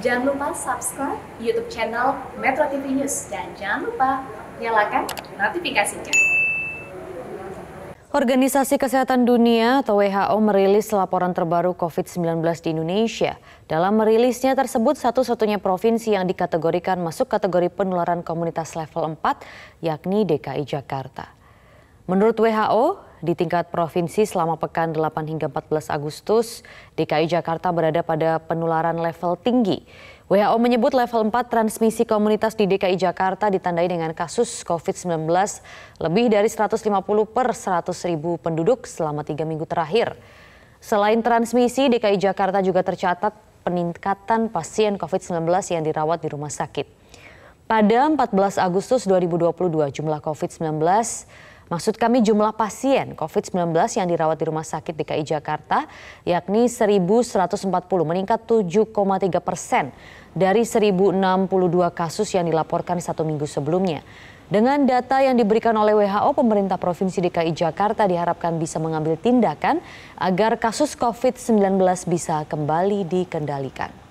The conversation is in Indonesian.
Jangan lupa subscribe YouTube channel Metro TV News dan jangan lupa nyalakan notifikasinya. Organisasi Kesehatan Dunia atau WHO merilis laporan terbaru COVID-19 di Indonesia. Dalam merilisnya tersebut satu-satunya provinsi yang dikategorikan masuk kategori penularan komunitas level 4 yakni DKI Jakarta. Menurut WHO, di tingkat provinsi selama pekan 8 hingga 14 Agustus, DKI Jakarta berada pada penularan level tinggi. WHO menyebut level 4 transmisi komunitas di DKI Jakarta ditandai dengan kasus COVID-19 lebih dari 150 per 100 ribu penduduk selama tiga minggu terakhir. Selain transmisi, DKI Jakarta juga tercatat peningkatan pasien COVID-19 yang dirawat di rumah sakit. Pada 14 Agustus 2022, jumlah COVID-19 Maksud kami jumlah pasien COVID-19 yang dirawat di Rumah Sakit DKI Jakarta yakni 1.140 meningkat 7,3 persen dari 1.062 kasus yang dilaporkan satu minggu sebelumnya. Dengan data yang diberikan oleh WHO, pemerintah Provinsi DKI Jakarta diharapkan bisa mengambil tindakan agar kasus COVID-19 bisa kembali dikendalikan.